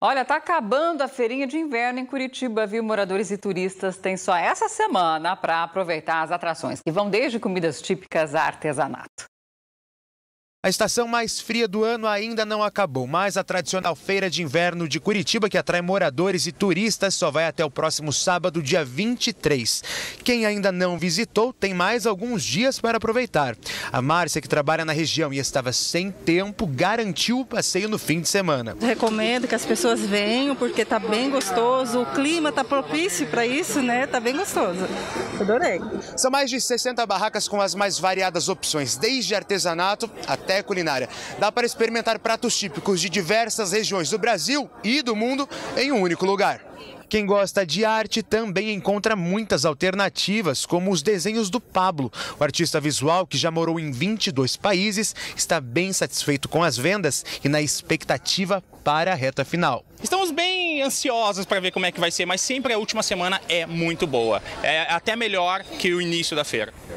Olha, tá acabando a feirinha de inverno em Curitiba, viu? Moradores e turistas têm só essa semana para aproveitar as atrações, que vão desde comidas típicas a artesanato. A estação mais fria do ano ainda não acabou, mas a tradicional feira de inverno de Curitiba, que atrai moradores e turistas, só vai até o próximo sábado, dia 23. Quem ainda não visitou tem mais alguns dias para aproveitar. A Márcia, que trabalha na região e estava sem tempo, garantiu o passeio no fim de semana. Recomendo que as pessoas venham, porque está bem gostoso, o clima está propício para isso, né? Está bem gostoso. Adorei. São mais de 60 barracas com as mais variadas opções, desde artesanato até é culinária. Dá para experimentar pratos típicos de diversas regiões do Brasil e do mundo em um único lugar. Quem gosta de arte também encontra muitas alternativas, como os desenhos do Pablo. O artista visual, que já morou em 22 países, está bem satisfeito com as vendas e na expectativa para a reta final. Estamos bem ansiosos para ver como é que vai ser, mas sempre a última semana é muito boa. É até melhor que o início da feira.